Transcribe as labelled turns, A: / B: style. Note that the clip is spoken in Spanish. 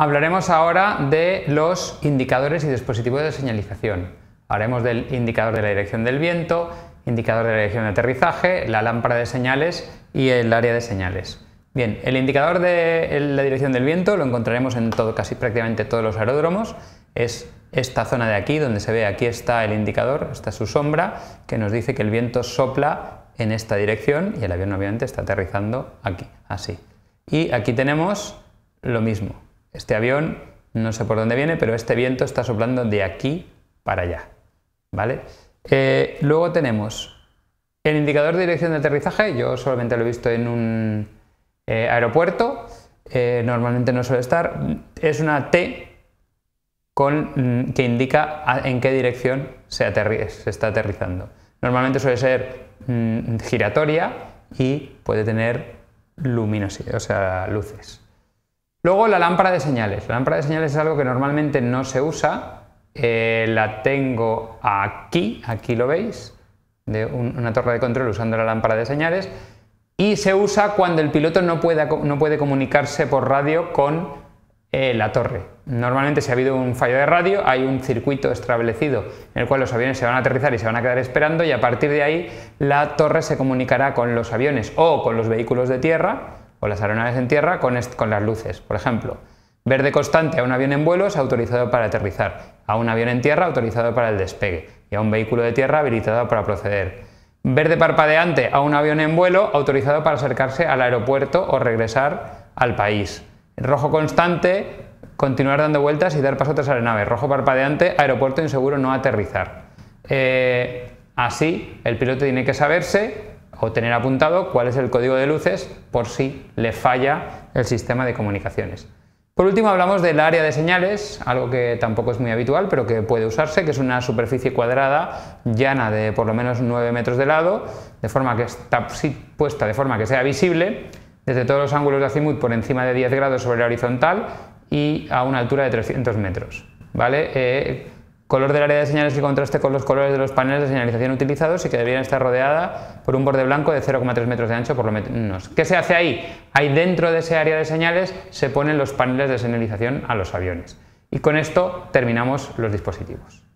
A: Hablaremos ahora de los indicadores y dispositivos de señalización. Hablaremos del indicador de la dirección del viento, indicador de la dirección de aterrizaje, la lámpara de señales y el área de señales. Bien, el indicador de la dirección del viento lo encontraremos en todo, casi prácticamente todos los aeródromos. Es esta zona de aquí, donde se ve aquí está el indicador, está su sombra, que nos dice que el viento sopla en esta dirección y el avión obviamente está aterrizando aquí, así. Y aquí tenemos lo mismo, este avión, no sé por dónde viene, pero este viento está soplando de aquí para allá. ¿Vale? Eh, luego tenemos el indicador de dirección de aterrizaje, yo solamente lo he visto en un eh, aeropuerto, eh, normalmente no suele estar, es una T mm, que indica en qué dirección se, está aterrizando. Normalmente suele ser mm, giratoria y puede tener luminosidad, o sea, luces. Luego la lámpara de señales. La lámpara de señales es algo que normalmente no se usa. Eh, la tengo aquí, aquí lo veis, de una torre de control usando la lámpara de señales. Y se usa cuando el piloto no puede, no puede comunicarse por radio con eh, la torre. Normalmente si ha habido un fallo de radio, hay un circuito establecido en el cual los aviones se van a aterrizar y se van a quedar esperando y a partir de ahí la torre se comunicará con los aviones o con los vehículos de tierra o las aeronaves en tierra con, las luces. Por ejemplo, verde constante a un avión en vuelo es autorizado para aterrizar, a un avión en tierra autorizado para el despegue y a un vehículo de tierra habilitado para proceder. Verde parpadeante a un avión en vuelo autorizado para acercarse al aeropuerto o regresar al país. Rojo constante, continuar dando vueltas y dar paso a otras aeronaves, Rojo parpadeante, aeropuerto inseguro no aterrizar. Eh, así, el piloto tiene que saberse o tener apuntado cuál es el código de luces por si le falla el sistema de comunicaciones. Por último hablamos del área de señales, algo que tampoco es muy habitual pero que puede usarse, que es una superficie cuadrada llana de por lo menos 9 metros de lado, de forma que está puesta de forma que sea visible desde todos los ángulos de azimut por encima de 10 grados sobre la horizontal y a una altura de 300 metros. ¿vale? Eh, Color del área de señales que contraste con los colores de los paneles de señalización utilizados y que deberían estar rodeada por un borde blanco de 0,3 metros de ancho por lo menos. ¿Qué se hace ahí? Ahí dentro de ese área de señales se ponen los paneles de señalización a los aviones. Y con esto terminamos los dispositivos.